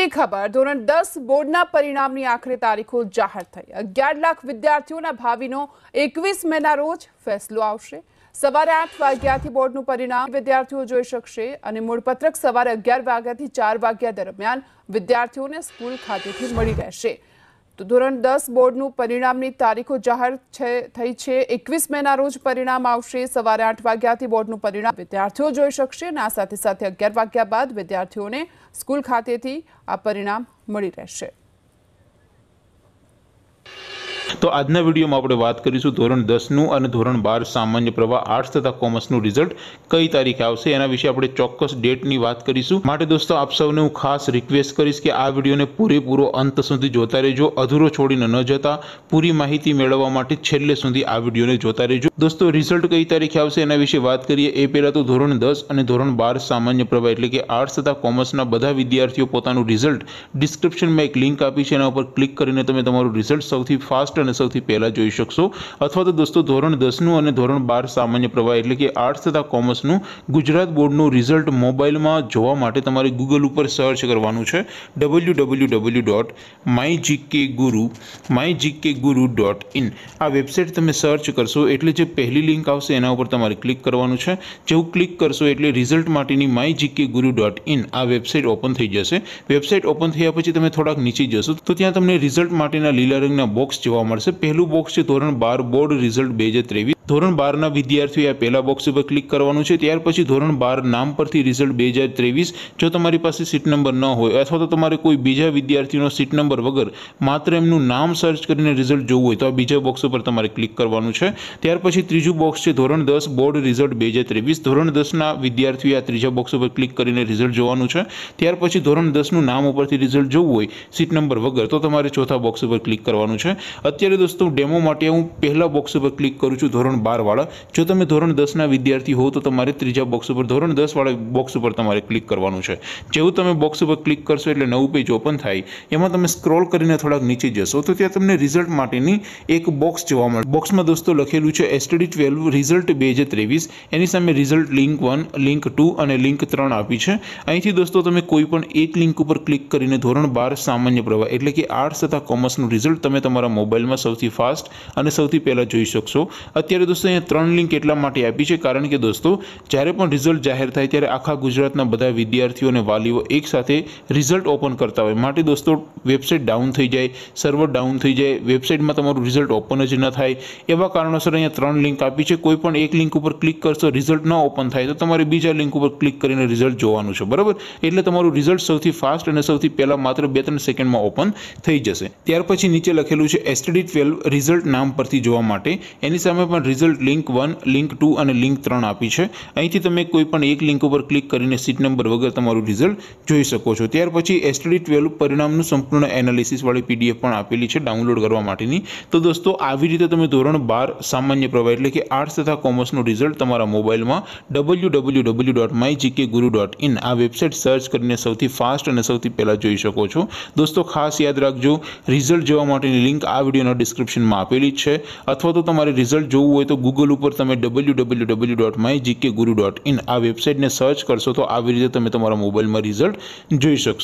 મોટી ખબર ધોરણ દસ બોર્ડના પરિણામની આખરે તારીખો જાહેર થઈ અગિયાર લાખ વિદ્યાર્થીઓના ભાવિનો એકવીસ મેના રોજ ફેસલો આવશે સવારે આઠ વાગ્યાથી બોર્ડનું પરિણામ વિદ્યાર્થીઓ જોઈ શકશે અને મૂળપત્રક સવારે અગિયાર વાગ્યાથી ચાર વાગ્યા દરમિયાન વિદ્યાર્થીઓને સ્કૂલ ખાતેથી મળી રહેશે તો ધોરણ દસ બોર્ડનું પરિણામની તારીખો જાહેર થઈ છે એકવીસ મેના રોજ પરિણામ આવશે સવારે આઠ વાગ્યાથી બોર્ડનું પરિણામ વિદ્યાર્થીઓ જોઈ શકશે અને આ સાથે સાથે અગિયાર વાગ્યા બાદ વિદ્યાર્થીઓને સ્કૂલ ખાતેથી આ પરિણામ મળી રહેશે તો આજના વિડીયોમાં આપણે વાત કરીશું ધોરણ દસનું અને ધોરણ બાર સામાન્ય પ્રવાહ આર્ટ્સ તથા કોમર્સનું રિઝલ્ટ કઈ તારીખે આવશે એના વિશે આપણે ચોક્કસ ડેટની વાત કરીશું માટે દોસ્તો આપ સૌને હું ખાસ રિક્વેસ્ટ કરીશ કે આ વિડીયોને પૂરેપૂરો અંત સુધી જોતા રહેજો અધૂરો છોડીને ન જતા પૂરી માહિતી મેળવવા માટે છેલ્લે સુધી આ વિડીયોને જોતા રહેજો દોસ્તો રિઝલ્ટ કઈ તારીખે આવશે એના વિશે વાત કરીએ એ પહેલાં તો ધોરણ દસ અને ધોરણ બાર સામાન્ય પ્રવાહ એટલે કે આર્ટ્સ તથા કોમર્સના બધા વિદ્યાર્થીઓ પોતાનું રિઝલ્ટ ડિસ્ક્રિપ્શનમાં એક લિંક આપી છે એના ઉપર ક્લિક કરીને તમે તમારું રિઝલ્ટ સૌથી ફાસ્ટ ફર્સ્ટ સૌથી પહેલાં જોઈ શકશો અથવા તો દોસ્તો ધોરણ દસનું અને ધોરણ બાર સામાન્ય પ્રવાહ એટલે કે આર્ટ્સ તથા કોમર્સનું ગુજરાત બોર્ડનું રિઝલ્ટ મોબાઈલમાં જોવા માટે તમારે ગૂગલ ઉપર સર્ચ કરવાનું છે W W W dot my GK guru my GK guru dot in આ વેબસાઇટ તમે સર્ચ કરશો એટલે જે પહેલી લિંક આવશે એના ઉપર તમારે ક્લિક કરવાનું છે જેવું ક્લિક કરશો એટલે રિઝલ્ટ માટેની my GK guru dot in આ વેબસાઇટ ઓપન થઈ જશે વેબસાઇટ ઓપન થયા પછી તમે થોડાક નીચે જશો તો ત્યાં તમને રિઝલ્ટ માટેના લીલા રંગના બોક્સ જોવા મળશે પહેલું બોક્સ છે ધોરણ બાર બોર્ડ રિઝલ્ટ બે હજાર ત્રેવીસ ધોરણ બારના વિદ્યાર્થીઓએ આ પહેલા બોક્સ ઉપર ક્લિક કરવાનું છે ત્યાર પછી ધોરણ બાર નામ પરથી રિઝલ્ટ બે હજાર ત્રેવીસ જો તમારી પાસે સીટ નંબર ન હોય અથવા તો તમારે કોઈ બીજા વિદ્યાર્થીનો સીટ નંબર વગર માત્ર એમનું નામ સર્ચ કરીને રિઝલ્ટ જોવું હોય તો આ બીજા બોક્સ ઉપર તમારે ક્લિક કરવાનું છે ત્યાર પછી ત્રીજું બોક્સ છે ધોરણ દસ બોર્ડ રિઝલ્ટ બે હજાર ત્રેવીસ ધોરણ દસના વિદ્યાર્થીઓએ આ ત્રીજા બોક્સ ઉપર ક્લિક કરીને રિઝલ્ટ જોવાનું છે ત્યાર પછી ધોરણ દસનું નામ ઉપરથી રિઝલ્ટ જોવું હોય સીટ નંબર વગર તો તમારે ચોથા બોક્સ ઉપર ક્લિક કરવાનું છે અત્યારે દોસ્તો ડેમો માટે હું પહેલા બોક્સ ઉપર ક્લિક કરું છું ધોરણ ધોરણ બારવાળા જો તમે ધોરણ દસના વિદ્યાર્થી હો તો તમારે ત્રીજા બોક્સ ઉપર ધોરણ દસવાળા બોક્સ ઉપર તમારે ક્લિક કરવાનું છે જેવું તમે બોક્સ ઉપર ક્લિક કરશો એટલે નવું પેજ ઓપન થાય એમાં તમે સ્ક્રોલ કરીને થોડાક નીચે જશો તો ત્યાં તમને રિઝલ્ટ માટેની એક બોક્સ જોવા મળે બોક્સમાં દોસ્તો લખેલું છે એસટીડી ટ્વેલ્વ રિઝલ્ટ બે હજાર ત્રેવીસ એની સામે result link one link two અને લિંક ત્રણ આપી છે અહીંથી દોસ્તો તમે કોઈ પણ એક લિંક ઉપર ક્લિક કરીને ધોરણ બાર સામાન્ય પ્રવાહ એટલે કે આર્ટ્સ તથા કોમર્સનું રિઝલ્ટ તમે તમારા મોબાઈલમાં સૌથી ફાસ્ટ અને સૌથી પહેલાં જોઈ શકશો અત્યારે અત્યારે દોસ્તો અહીંયા ત્રણ લિંક એટલા માટે આપી છે કારણ કે દોસ્તો જ્યારે પણ રિઝલ્ટ જાહેર થાય ત્યારે આખા ગુજરાતના બધા વિદ્યાર્થીઓ અને વાલીઓ એકસાથે રિઝલ્ટ ઓપન કરતા હોય માટે દોસ્તો વેબસાઇટ ડાઉન થઈ જાય સર્વર ડાઉન થઈ જાય વેબસાઇટમાં તમારું રિઝલ્ટ ઓપન જ ન થાય એવા કારણોસર અહીંયા ત્રણ લિંક આપી છે કોઈ પણ એક લિંક ઉપર ક્લિક કરશો રિઝલ્ટ ન ઓપન થાય તો તમારે બીજા લિંક ઉપર ક્લિક કરીને રિઝલ્ટ જોવાનું છે બરાબર એટલે તમારું રિઝલ્ટ સૌથી ફાસ્ટ અને સૌથી પહેલાં માત્ર બે ત્રણ સેકન્ડમાં ઓપન થઈ જશે ત્યાર પછી નીચે લખેલું છે એસટીડી ટ્વેલ્વ રિઝલ્ટ નામ પરથી જોવા માટે એની સામે પણ result link one link two અને લિંક ત્રણ આપી છે અહીંથી તમે કોઈ પણ એક લિંક ઉપર ક્લિક કરીને સીટ નંબર વગર તમારું રિઝલ્ટ જોઈ શકો છો ત્યાર પછી એસટીડી ટ્વેલ્વ પરિણામનું સંપૂર્ણ એનાલિસિસવાળી પીડીએફ પણ આપેલી છે ડાઉનલોડ કરવા માટેની તો દોસ્તો આવી રીતે તમે ધોરણ બાર સામાન્ય પ્રવાહ એટલે કે આર્ટ્સ તથા કોમર્સનું રિઝલ્ટ તમારા મોબાઈલમાં W W W dot my GK guru dot in આ વેબસાઇટ સર્ચ કરીને સૌથી ફાસ્ટ અને સૌથી પહેલાં જોઈ શકો છો દોસ્તો ખાસ યાદ રાખજો રિઝલ્ટ જોવા માટેની લિંક આ વિડીયોના ડિસ્ક્રિપ્શનમાં આપેલી છે અથવા તો તમારે રિઝલ્ટ જોવું હોય તો ગૂગલ ઉપર તમે W W W dot my GK guru dot in આ વેબસાઇટને સર્ચ કરશો તો આવી રીતે તમે તમારા મોબાઈલમાં રિઝલ્ટ જોઈ શકશો